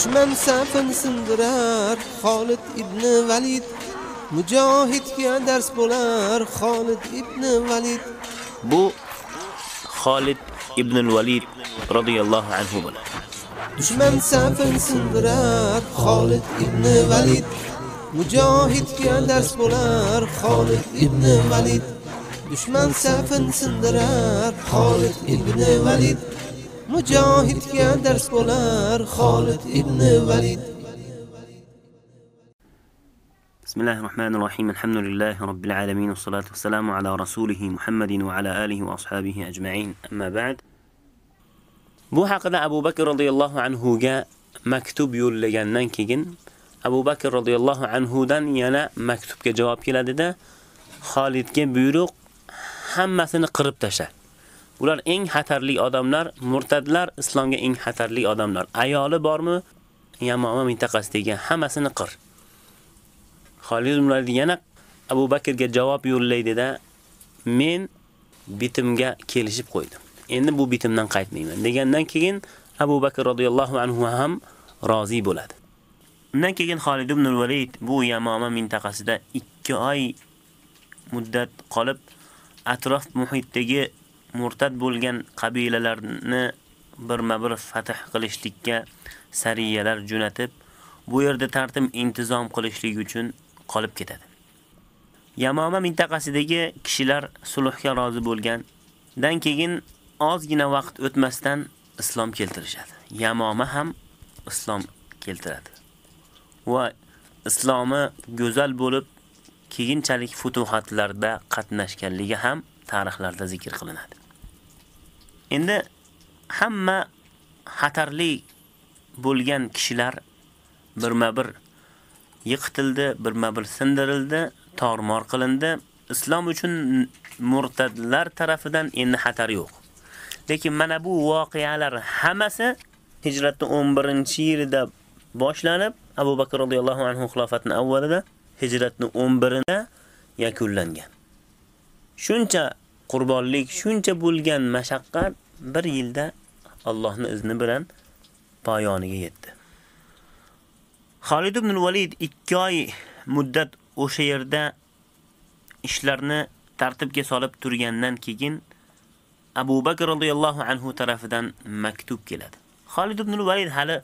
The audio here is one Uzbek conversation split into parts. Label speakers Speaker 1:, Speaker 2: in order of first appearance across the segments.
Speaker 1: dushman safini sindirar xolid ibn valid mujohidga dars bo'lar xolid ibn valid
Speaker 2: bu xolid ibn valid radhiyallohu anhu bo'lar
Speaker 1: dushman safini sindirar xolid ibn valid mujohidga dars bo'lar xolid ibn valid dushman safini sindirar xolid ibn valid mujohidga dars bo'lar Xolid ibn Valid
Speaker 2: بسم الله الرحمن الرحيم الحمد لله رب العالمين والصلاة والسلام على رسوله محمد وعلى آله وأصحابه أجمعين أما بعد bu haqida Abu Bakr radhiyallohu anhu ga maktub yo'llagandan keyin Abu Bakr radhiyallohu anhu dan yana maktubga javob keladida Xolidga buyruq hammasini qirib tashla. Ular eng xatarli odamlar, murtadlar islomga eng xatarli odamlar. Ayoli bormi? Yamoma degan hammasini qir. Xolid ibn Valid yana Abu Bakrga javob yo'llaydi-da, men bitimga kelishib qo'ydim. Endi bu bitimdan qaytmayman degandan keyin Abu Bakr radhiyallohu anhu ham rozi bo'ladi. Undan keyin Xolid ibn Valid bu Yamoma mintaqasida 2 oy muddat qolib atrof muhitdagi murtad bo'lgan qabilalarni birma-bir fath qilishlikka sariyalar jo'natib, bu yerda tartib intizom qilishlik uchun qolib ketadi. Yamama mintaqasidagi kishilar sulhga rozi bo'lgan, dan keyin ozgina vaqt o'tmasdan islom keltirishadi. Yamoma ham islom keltiradi. Va islomi go'zal bo'lib, keyinchalik futuhatlarda qatnashganligi ham tarixlarda zikr qilinadi. Endi hamma xatarli bo'lgan kishilar birma-bir yiqitildi, birma-bir sindirildi, tormor qilindi. Islom uchun murtadlar tarafidan endi xatar yo'q. Lekin mana bu voqealar hammasi hijratning 11-yilida boshlanib, Abu Bakr radhiyallohu anhu xilofatning avvalida, hijratning 11-ida yakunlangan. Shuncha qurbonlik shuncha bo'lgan mashaqqat bir yilda Allohning izni bilan poyoniga yetdi. Xolid ibn Valid 2 oy muddat o'sha yerda ishlarni tartibga solib turgandan keyin Abu Bakr radhiyallohu anhu tarafidan maktub keladi. Xolid ibn Valid hali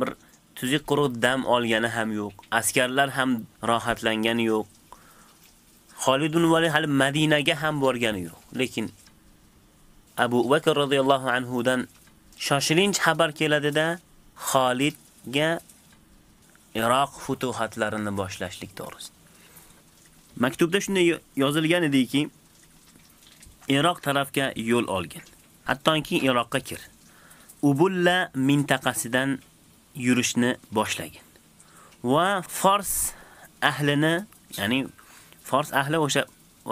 Speaker 2: bir tuziq quruq dam olgani ham yo'q. Askarlar ham rohatlangani yo'q. Khalid ibn Walid hali Madinaga ham borgani yo'q. Lekin Abu Bakr radhiyallohu anhu dan shoshilinch xabar keladida Khalidga Xolidga Iroq futuhatlarini boshlashlik to'g'risida. Maktubda shunday yozilgan ediki, Iroq tarafga yo'l olgin. Hattoki Iroqqa kir. Ubulla mintaqasidan yurishni boshlagin. Va Fors ahlini, ya'ni Fors ahli o'sha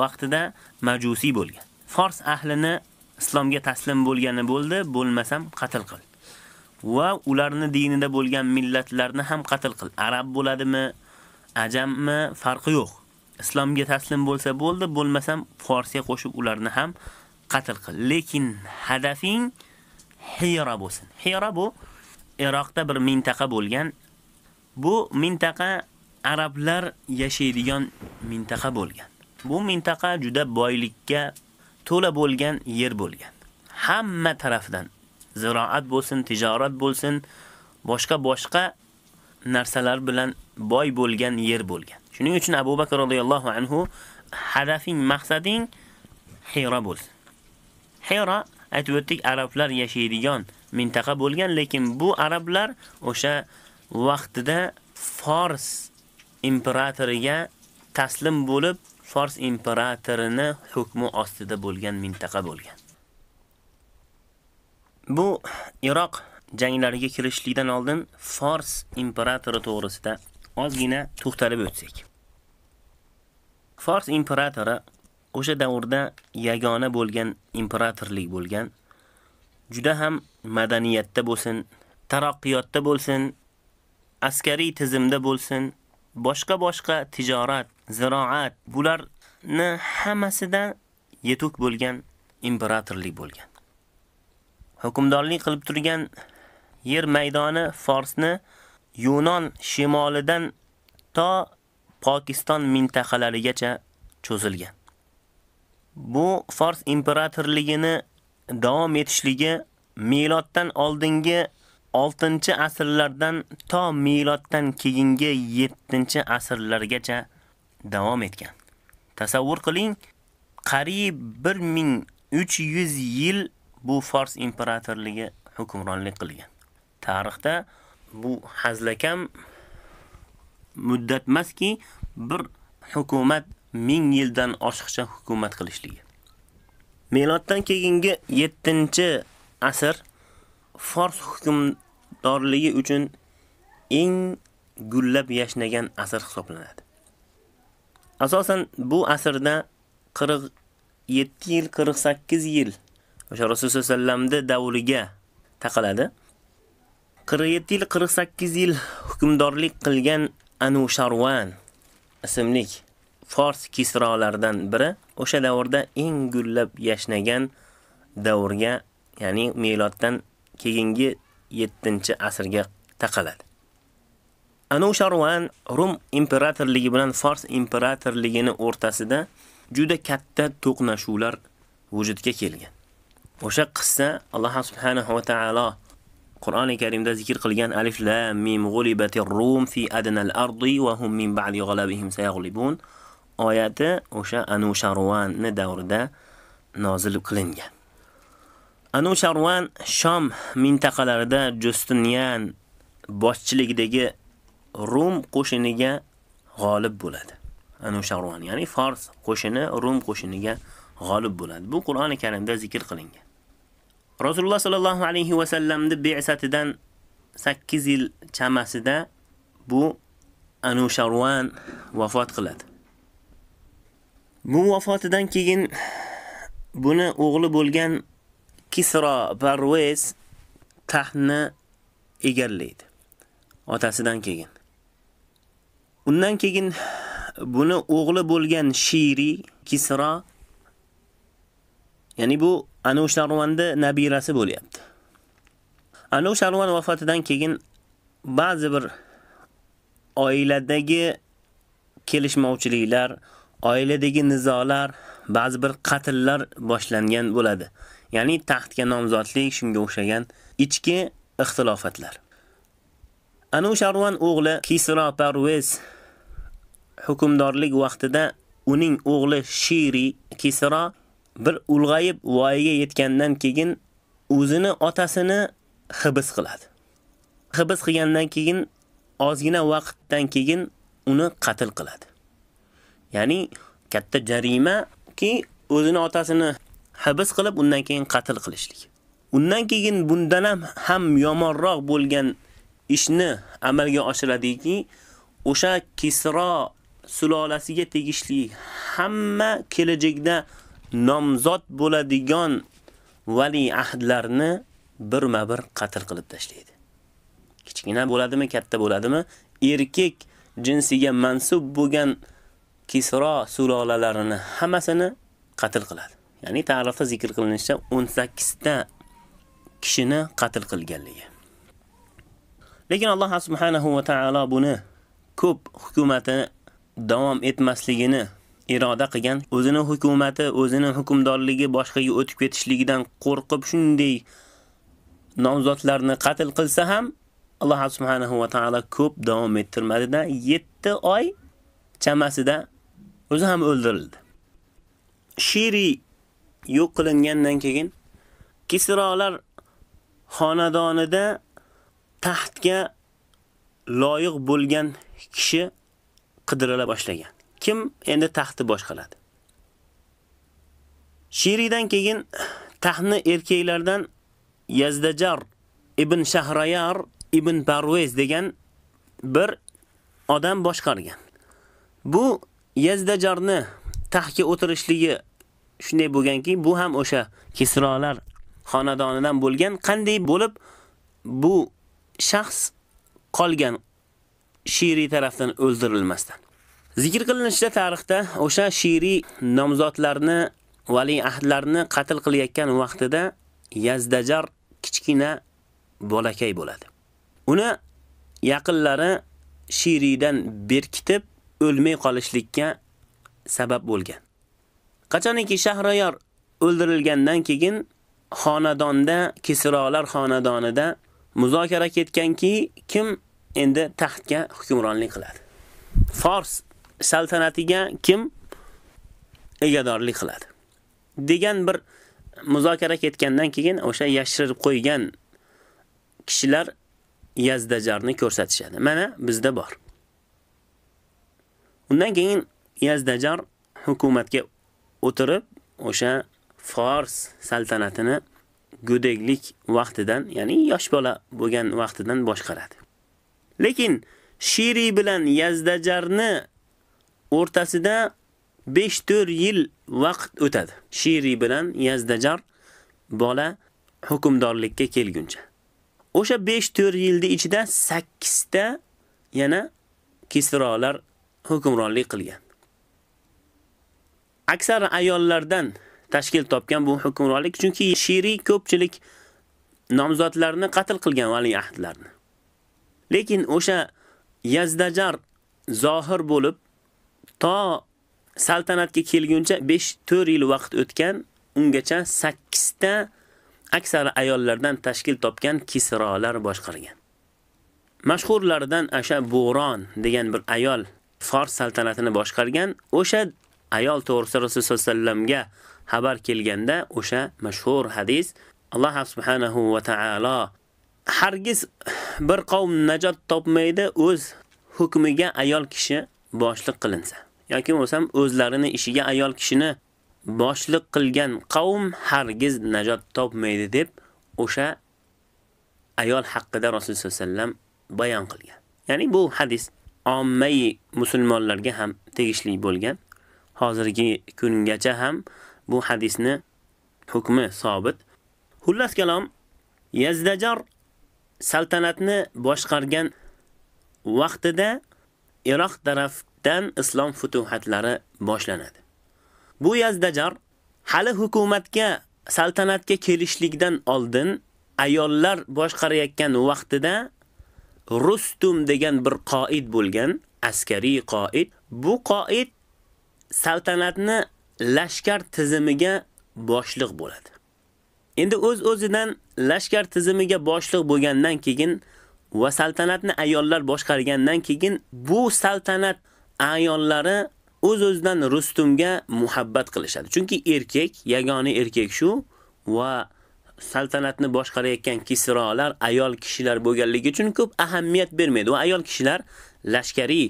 Speaker 2: vaqtida majusiy bo'lgan. Fors ahlini islomga taslim bo'lgani bo'ldi, bo'lmasam qatl qil. Va ularni dinida bo'lgan millatlarni ham qatl qil. Arab bo'ladimi, ajammi, farqi yo'q. Islomga taslim bo'lsa bo'ldi, bo'lmasam Forsga qo'shib ularni ham qatl qil. Lekin hadafing Hira bo'lsin. Hira bu Iroqda bir mintaqa bo'lgan. Bu mintaqa arablar yashaydigan mintaqa bo'lgan. Bu mintaqa juda boylikka to'la bo'lgan yer bo'lgan. Hamma tarafdan ziroat bo'lsin, tijorat bo'lsin, boshqa-boshqa narsalar bilan boy bo'lgan yer bo'lgan. Shuning uchun Abu Bakr radhiyallohu anhu hadafing, maqsading Hira bo'lsin. Hira aytib o'tdik, arablar yashaydigan mintaqa bo'lgan, lekin bu arablar o'sha vaqtida Fors imperatoriga taslim bo'lib, Fors imperatorini hukmi ostida bo'lgan mintaqa bo'lgan. Bu Iroq janglariga kirishlikdan oldin Fors imperatori to'g'risida ozgina to'xtalib o'tsak. Fors imperatori o'sha davrda yagona bo'lgan imperatorlik bo'lgan. Juda ham madaniyatda bo'lsin, taraqqiyotda bo'lsin, askariy tizimda bo'lsin, boshqa-boshqa tijorat, ziroat, bularni hammasidan yetuk bo'lgan imperatorlik bo'lgan. Hukmdorlik qilib turgan yer maydoni Forsni Yunon shimolidan to Pokiston mintaqalarigacha cho'zilgan. Bu Fors imperatorligini davom etishligi miloddan oldingi 6-asrlardan to miloddan keyingi 7-asrlargacha davom etgan. Tasavvur qiling, qariyb 1300 yil bu Fors imperatorligi hukmronlik qilgan. Tarixda bu hazlakam muddatmaski bir hukumat 1000 yildan oshiqcha hukumat qilishligi. Miloddan keyingi 7-asr Fors hukm dorligi uchun eng gullab yashnagan asr hisoblanadi. Asosan bu asrda 47 yil, 48 yil o'sha Rasululloh sallamda davriga taqaladi. 47 yil, 48 yil hukmdorlik qilgan Anu Sharwan ismli Fors kisrolaridan biri o'sha davrda eng gullab yashnagan davrga, ya'ni miloddan keyingi 7-chi asrga taqaladi. Anusharvan Rum imperatorligi bilan Fors imperatorligini o'rtasida juda katta to'qnashuvlar vujudga kelgan. O'sha qissa Alloh subhanahu va taolo Qur'oni Karimda zikr qilgan Alif Lam Mim g'ulibati Rum fi adnal ardi va hum min ba'di g'alabihim sayaghlibun oyati o'sha Anusharvanni davrida nozil qilingan. Anu Sharwan Sham mintaqalarida Justinian boshchiligidagi Rum qo'shiniga g'olib bo'ladi. Anu Sharwan, ya'ni Fors qo'shini Rum qo'shiniga g'olib bo'ladi. Bu Qur'oni Karimda zikr qilingan. Rasululloh sallallohu alayhi va sallamni bi'satidan 8 yil chamasida bu Anu Sharwan vafot qiladi. Bu vafotidan keyin buni o'g'li bo'lgan Kisro Barvez taxtni egallaydi. Otasidan keyin. Undan keyin buni o'g'li bo'lgan Shiri Kisro ya'ni bu Anusharvanda nabirasi bo'lyapti. Anusharvan vafotidan keyin ba'zi bir oiladagi kelishmovchiliklar, oiladagi nizolar, ba'zi bir qatllar boshlangan bo'ladi. ya'ni taxtga nomzodlik shunga o'xshagan ichki ixtilofatlar. Sharvan o'g'li Kisro Parvez hukmdorlik vaqtida uning o'g'li Shiri Kisro bir ulg'ayib voyaga yetgandan keyin o'zini otasini hibs qiladi. Hibs qilgandan keyin ozgina vaqtdan keyin uni qatl qiladi. Ya'ni katta jarima ki o'zini otasini habs qilib undan keyin qatl qilishlik. Undan keyin bundan ham ham yomonroq bo'lgan ishni amalga oshiradiki, o'sha Kisro sulolasiga tegishli hamma kelajakda nomzod bo'ladigan vali ahdlarni birma-bir qatl qilib tashlaydi. Kichkina bo'ladimi, katta bo'ladimi, erkak jinsiga mansub bo'lgan Kisro sulolalarini hammasini qatl qiladi. ya'ni tarixda zikr qilinishicha 18 ta kishini qatl qilganligi. Lekin Alloh subhanahu va taolo buni ko'p hukumati davom etmasligini iroda qilgan, o'zini hukumati, o'zini hukmdorligi boshqaga o'tib ketishligidan qo'rqib shunday nomzodlarni qatl qilsa ham Alloh subhanahu va taolo ko'p davom ettirmadidan 7 oy chamasida o'zi ham o'ldirildi. Shiri yo'q qilingandan keyin Kisrolar xonadonida taxtga loyiq bo'lgan kishi qidirila boshlagan. Kim endi taxtni boshqaradi? Shiridan keyin taxtni erkaklardan Yazdajar ibn Shahrayar ibn Parvez degan bir odam boshqargan. Bu Yazdajarni taxtga o'tirishligi shunday bo'lganki, bu ham o'sha Kisrolar xonadonidan bo'lgan qanday bo'lib bu shaxs qolgan Shiri tarafdan o'ldirilmasdan. Zikr qilinishda tarixda o'sha Shiri nomzodlarni, vali ahdlarni qatl qilayotgan vaqtida Yazdajar kichkina bolakay bo'ladi. Uni yaqinlari Shiridan berkitib o'lmay qolishlikka sabab bo'lgan. Qachoniki Shahriyor o'ldirilgandan keyin xonadonda Kisrolar xonadonida muzokara ketganki, kim endi taxtga hukmronlik qiladi? Fors saltanatiga kim egadorlik qiladi? degan bir muzokara ketgandan keyin o'sha yashirib qo'ygan kishilar Yazdajarni ko'rsatishadi. Mana bizda bor. Undan keyin Yazdajar hukumatga o'tirib o'sha Fors saltanatini go'daklik vaqtidan, ya'ni yosh bola bo'lgan vaqtidan boshqaradi. Lekin Shiri bilan Yazdajarni o'rtasida 5-4 yil vaqt o'tadi. Shiri bilan Yazdajar bola hukmdorlikka kelguncha. O'sha 5-4 yilni ichida 8 ta yana Kisrolar hukmronlik qilgan. aksar ayollardan tashkil topgan bu hukmronlik, chunki shiri ko'pchilik nomzodlarni qatl qilgan ahdlarni Lekin o'sha Yazdajar zohir bo'lib to saltanatga kelguncha 5-4 yil vaqt o'tgan, ungacha 8 ta aksar ayollardan tashkil topgan kisrolar boshqargan. Mashhurlardan Asha Buron degan bir ayol Fors saltanatini boshqargan. O'sha ayol to'g'risida Rasululloh sallamga xabar kelganda o'sha mashhur hadis Alloh subhanahu va taolo hargiz bir qavm najot topmaydi o'z hukmiga ayol kishi boshliq qilinsa yoki bo'lsam o'zlarini ishiga ayol kishini boshliq qilgan qavm hargiz najot topmaydi deb o'sha ayol haqida Rasululloh sallam bayon qilgan. Ya'ni bu hadis ommai musulmonlarga ham tegishli bo'lgan. hozirgi kungacha ham bu hadisni hukmi sobit. Xullas kalom Yazdajar saltanatni boshqargan vaqtida Iroq tarafdan islom futuhatlari boshlanadi. Bu Yazdajar hali hukumatga, saltanatga kelishlikdan oldin ayollar boshqarayotgan vaqtida Rustum degan bir qoid bo'lgan, askariy qoid. Bu qoid saltanatni lashkar tizimiga boshliq bo'ladi. Endi o'z-o'zidan lashkar tizimiga boshliq bo'lgandan keyin va saltanatni ayollar boshqargandan keyin bu saltanat ayollari o'z-o'zidan Rustumga muhabbat qilishadi. Chunki erkak, yagona erkak shu va saltanatni boshqarayotgan kisrolar ayol kishilar bo'lganligi uchun ko'p ahamiyat bermaydi va ayol kishilar lashkariy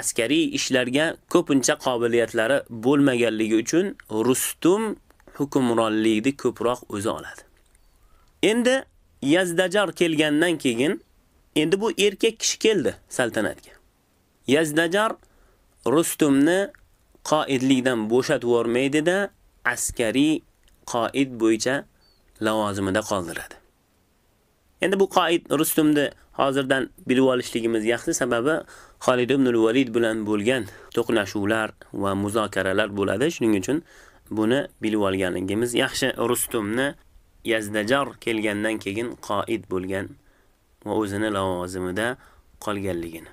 Speaker 2: askariy ishlarga ko'pincha qobiliyatlari bo'lmaganligi uchun Rustum hukmronlikni ko'proq o'zi oladi. Endi Yazdajar kelgandan keyin endi bu erkak kishi keldi saltanatga. Yazdajar Rustumni qoidlikdan bo'shatib yubormaydi-da, askariy qoid bo'yicha lavozimida qoldiradi. Endi bu qoid Rustumni hozirdan bilib olishligimiz yaxshi sababi Xolid ibn al-Valid bilan bo'lgan to'qnashuvlar va muzokaralar bo'ladi. Shuning uchun buni bilib olganligimiz yaxshi. Rustumni Yazdajar kelgandan keyin qoid bo'lgan va o'zini lavozimida qolganligini.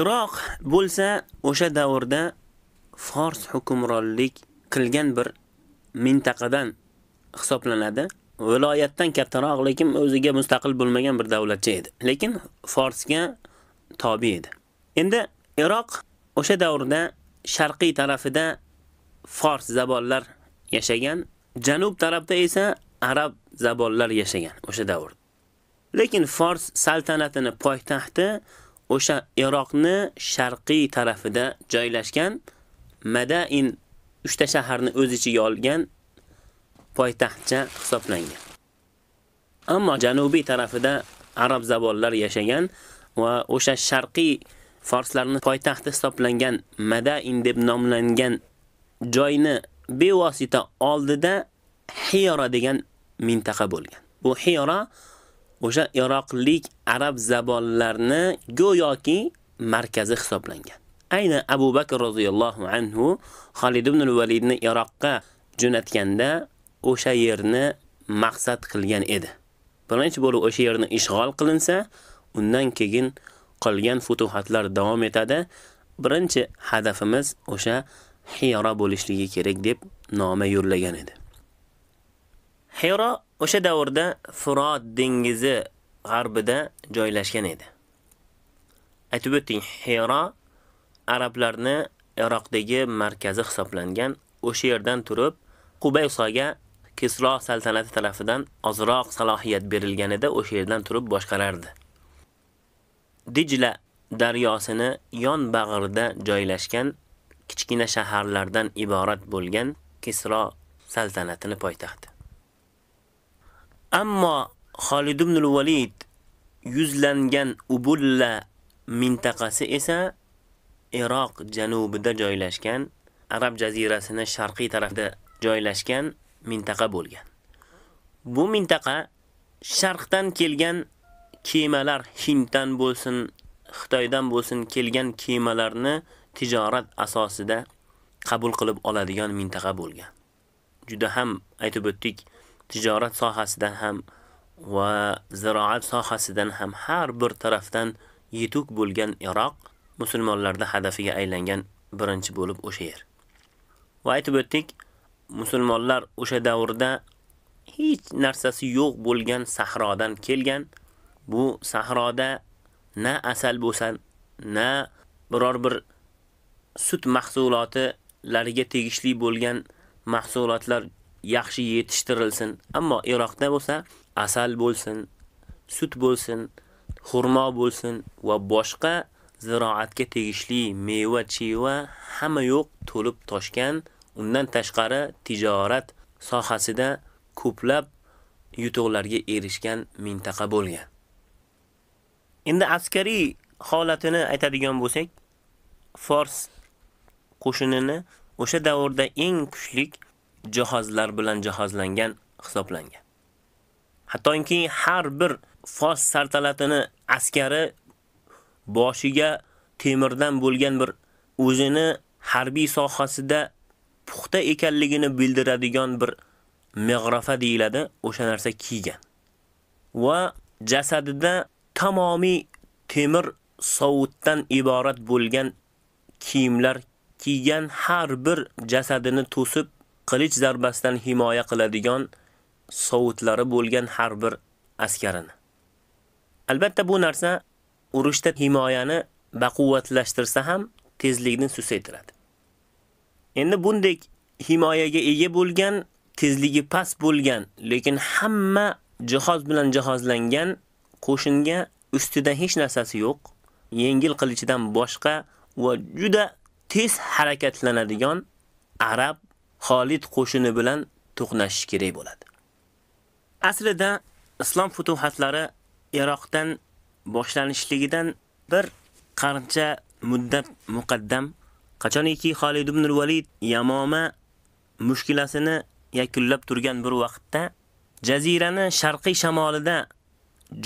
Speaker 2: Iroq bo'lsa o'sha davrda Fors hukmronlik qilgan bir mintaqadan hisoblanadi. viloyatdan kattaroq, lekin o'ziga mustaqil bo'lmagan bir davlatcha edi. Lekin Forsga tobe edi. Endi Iroq o'sha davrda sharqiy tarafida fors zabonlar yashagan, janub tarafda esa arab zabonlar yashagan o'sha davrda. Lekin fors saltanatini poytaxti o'sha Iroqni sharqiy tarafida joylashgan Madain uchta shaharni o'z ichiga olgan poytaxtcha hisoblangan. Ammo janubiy tarafida arab zabonlar yashagan va o'sha sharqiy forslarning poytaxti hisoblangan Madain deb nomlangan joyni bevosita oldida Hiyora degan mintaqa bo'lgan. Bu Hiyora o'sha Iroqlik arab zabonlarni go'yoki markazi hisoblangan. Aynan Abu Bakr roziyallohu anhu Khalid ibn al Validni Iroqqa jo'natganda o'sha yerni maqsad qilgan edi. Birinchi bo'lib o'sha yerni ishg'ol qilinsa, undan keyin qolgan futuhatlar davom etadi. Birinchi hadafimiz o'sha Hiyra bo'lishligi kerak deb noma yurlagan edi. Hiyra o'sha davrda Furot dengizi g'arbida joylashgan edi. Aytib o'ting, Hiyra arablarni Iroqdagi markazi hisoblangan. O'sha yerdan turib Qubaysoga Kisro saltanati tarafidan ozroq salohiyat berilganida o'sha yerdan turib boshqarardi. Dijla daryosini yon bag'irida joylashgan kichkina shaharlardan iborat bo'lgan Kisro saltanatini poytaxti. Ammo Xolid ibn al-Valid yuzlangan Ubulla mintaqasi esa Iroq janubida joylashgan, Arab jazirasini sharqiy tarafda joylashgan mintaqa bo'lgan. Bu mintaqa sharqdan kelgan kemalar Hinddan bo'lsin, Xitoydan bo'lsin kelgan kemalarni tijorat asosida qabul qilib oladigan mintaqa bo'lgan. Juda ham aytib o'tdik, tijorat sohasidan ham va ziroat sohasidan ham har bir tarafdan yetuk bo'lgan Iroq musulmonlarda hadafiga aylangan birinchi bo'lib o'sha yer. Va aytib o'tdik, musulmonlar o'sha davrda hech narsasi yo'q bo'lgan sahrodan kelgan. Bu sahroda na asal bo'lsa, na biror bir sut mahsulotlariga tegishli bo'lgan mahsulotlar yaxshi yetishtirilsin. Ammo Iroqda bo'lsa, asal bo'lsin, sut bo'lsin, xurmo bo'lsin va boshqa ziroatga tegishli meva-cheva hamma yo'q to'lib toshgan Undan tashqari tijorat sohasida ko'plab yutuqlarga erishgan mintaqa bo'lgan. Endi askariy holatini aytadigan bo'lsak, Fors qo'shinini o'sha davrda eng kuchli jihozlar bilan jihozlangan hisoblangan. Hattoki har bir Fors saltanatini askari boshiga temirdan bo'lgan bir o'zini harbiy sohasida puxta ekanligini bildiradigan bir mig'rafa deyiladi, o'sha narsa kiygan. Va jasadida tamomiy temir sovutdan iborat bo'lgan kiyimlar kiygan har bir jasadini to'sib qilich zarbasidan himoya qiladigan sovutlari bo'lgan har bir askarini. Albatta bu narsa urushda himoyani baquvvatlashtirsa ham tezlikni susaytiradi. Endi bundek himoyaga ega bo'lgan, tezligi past bo'lgan, lekin hamma jihoz bilan jihozlangan qo'shinga ustidan hech narsasi yo'q, yengil qilichdan boshqa va juda tez harakatlanadigan arab Xolid qo'shini bilan to'qnashish kerak bo'ladi. Aslida islom futuhatlari Iroqdan boshlanishligidan bir qarncha muddat muqaddam Qachoniki Xolid ibn Valid Yamoma mushkilasini yakunlab turgan bir vaqtda jazirani sharqiy shamolida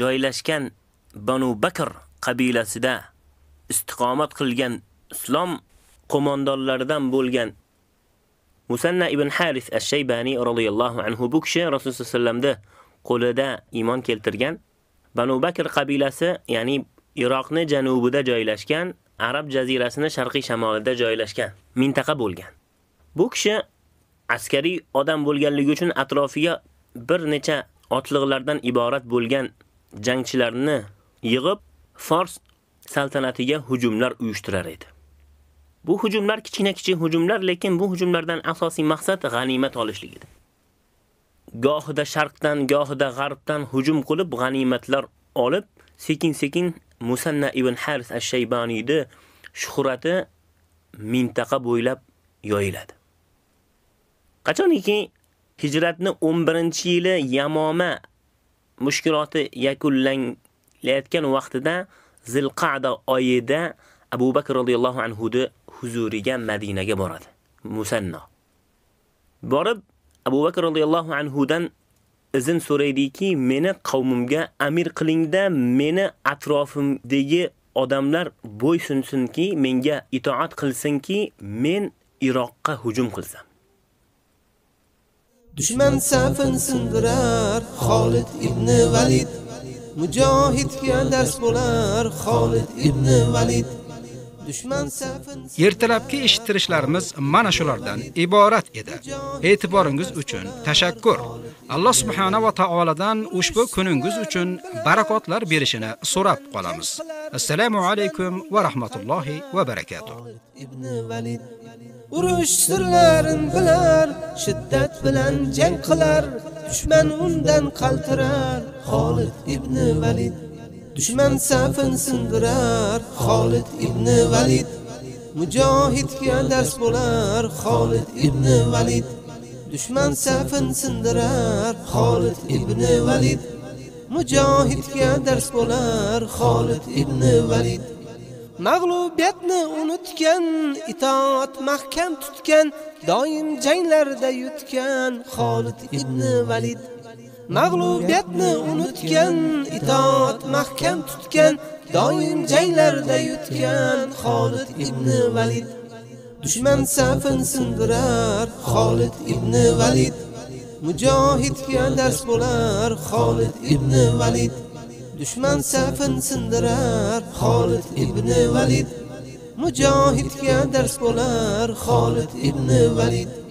Speaker 2: joylashgan Banu Bakr qabilasida istiqomat qilgan islom qo'mondonlaridan bo'lgan Musanna ibn Haris ash-Shaybani radhiyallohu anhu bu kishi Rasululloh sallamda qo'lida iymon keltirgan Banu Bakr qabilasi, ya'ni Iroqni janubida joylashgan arab jazirasini sharqiy shamolida joylashgan mintaqa bo'lgan bu kishi askariy odam bo'lganligi uchun atrofiga bir necha otliqlardan iborat bo'lgan jangchilarni yig'ib fors saltanatiga hujumlar uyushtirar edi bu hujumlar kichkina-kichik hujumlar lekin bu hujumlardan asosiy maqsad g'animat olishlik edi gohida sharqdan, gohida g'arbdan hujum qilib g'animatlar olib, sekin-sekin Musanna ibn Haris ash-Shaybaniyni shuhrati mintaqa bo'ylab yoyiladi. Qachoniki hijratni 11-yili Yamoma mushkiloti yakunlanayotgan vaqtida Zilqa'da oyida Abu Bakr radhiyallohu anhu huzuriga Madinaga boradi. Musanna. Borib Abu Bakr radhiyallohu anhu dan izn so'raydiki, meni qavmimga amir qilingda, meni atrofimdagi odamlar bo'ysunsinki, menga itoat qilsinki, men Iroqqa hujum qilsam.
Speaker 1: Dushman safin sindirar Xolid ibn Valid. Mujohidga dars bo'lar Xolid ibn Valid. Ertalabki eshittirishlarimiz mana shulardan iborat edi. E'tiboringiz uchun tashakkur. Alloh subhanahu va taoladan ushbu kuningiz uchun barakotlar berishini so'rab qolamiz. Assalomu alaykum va rahmatullohi va barakotuh. Ibn Valid urush sirlarini bilar, shiddat bilan jang qilar, dushman undan qaltirar. Xolid ibn Valid Düşman safin sindirar Xolid ibn Valid Mujohidga ders bo'lar Halid ibn Velid Düşman safin sindirar Xolid ibn Valid Mujohidga ders bo'lar Halid ibn Velid Mag'lubiyatni unutgan, itoat mahkam tutgan, doim janglarda yutgan Halid ibn Velid Mag'lubiyatni unutgan, itoat mahkam tutgan, doim janglarda yutgan Xolid ibn Valid. Dushman safin sindirar Xolid ibn Valid. Mujohidga dars bo'lar Xolid ibn Valid. Dushman safin sindirar Xolid ibn Valid. Mujohidga dars bo'lar Xolid ibn Valid.